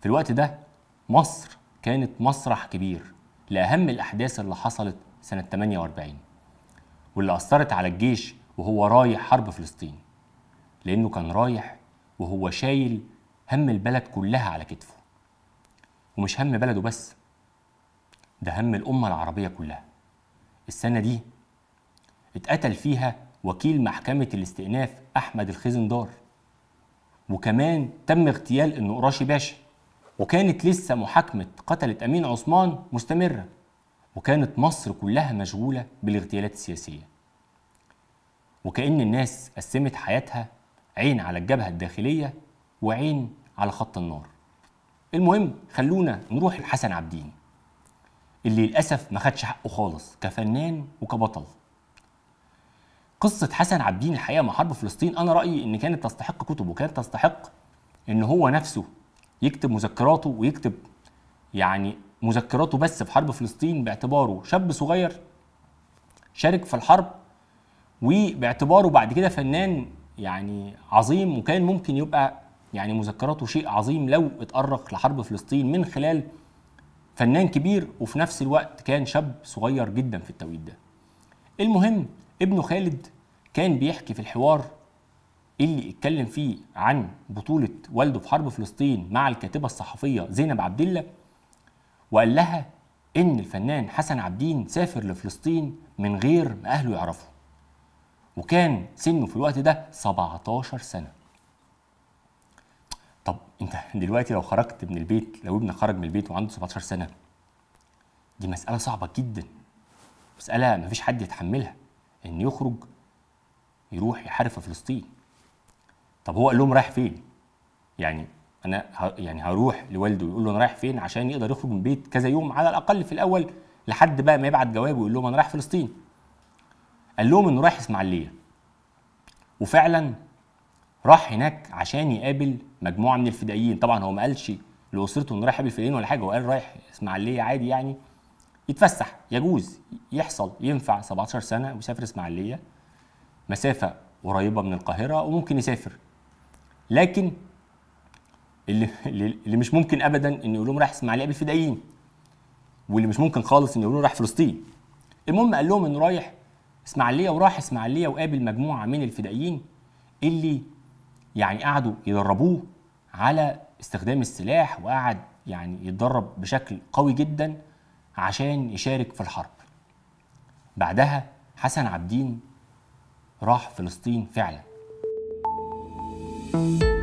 في الوقت ده مصر كانت مسرح كبير لأهم الأحداث اللي حصلت سنة 48 واللي أثرت على الجيش وهو رايح حرب فلسطين لأنه كان رايح وهو شايل هم البلد كلها على كتفه ومش هم بلده بس ده هم الأمة العربية كلها السنة دي اتقتل فيها وكيل محكمة الاستئناف أحمد الخزندار وكمان تم اغتيال النقراشي باشا وكانت لسه محاكمة قتلة أمين عثمان مستمرة وكانت مصر كلها مشغولة بالاغتيالات السياسية وكأن الناس قسمت حياتها عين على الجبهة الداخلية وعين على خط النار المهم خلونا نروح لحسن عبدين اللي للأسف ما خدش حقه خالص كفنان وكبطل قصة حسن عبدين الحقيقة مع حرب فلسطين أنا رأيي إن كانت تستحق كتبه كانت تستحق إن هو نفسه يكتب مذكراته ويكتب يعني مذكراته بس في حرب فلسطين باعتباره شاب صغير شارك في الحرب وباعتباره بعد كده فنان يعني عظيم وكان ممكن يبقى يعني مذكراته شيء عظيم لو اتأرخ لحرب فلسطين من خلال فنان كبير وفي نفس الوقت كان شاب صغير جدا في التوقيت ده المهم ابنه خالد كان بيحكي في الحوار اللي اتكلم فيه عن بطولة والده في حرب فلسطين مع الكاتبة الصحفية زينب عبد الله وقال لها إن الفنان حسن عبدين سافر لفلسطين من غير ما أهله يعرفوا وكان سنه في الوقت ده 17 سنة طب أنت دلوقتي لو خرجت من البيت لو ابنك خرج من البيت وعنده 17 سنة دي مسألة صعبة جدا مسألة مفيش حد يتحملها إن يخرج يروح يحارب في فلسطين طب هو قال لهم رايح فين يعني انا يعني هروح لوالده ويقول له انا رايح فين عشان يقدر يخرج من البيت كذا يوم على الاقل في الاول لحد بقى ما يبعت جواب ويقول لهم انا رايح فلسطين قال لهم انه رايح اسماعيليه وفعلا راح هناك عشان يقابل مجموعه من الفدائيين طبعا هو ما قالش لاسرته انه رايح يقابل فدائيين ولا حاجه هو قال رايح اسماعيليه عادي يعني يتفسح يجوز يحصل ينفع 17 سنه ويسافر اسماعيليه مسافه قريبه من القاهره وممكن يسافر لكن اللي, اللي مش ممكن ابدا ان يقول لهم راح اسماعيليه بالفدائيين واللي مش ممكن خالص ان يقول لهم راح فلسطين المهم قال لهم انه رايح اسماعيليه وراح اسماعيليه وقابل مجموعه من الفدائيين اللي يعني قعدوا يدربوه على استخدام السلاح وقعد يعني يتدرب بشكل قوي جدا عشان يشارك في الحرب بعدها حسن عبدين راح فلسطين فعلا 嗯。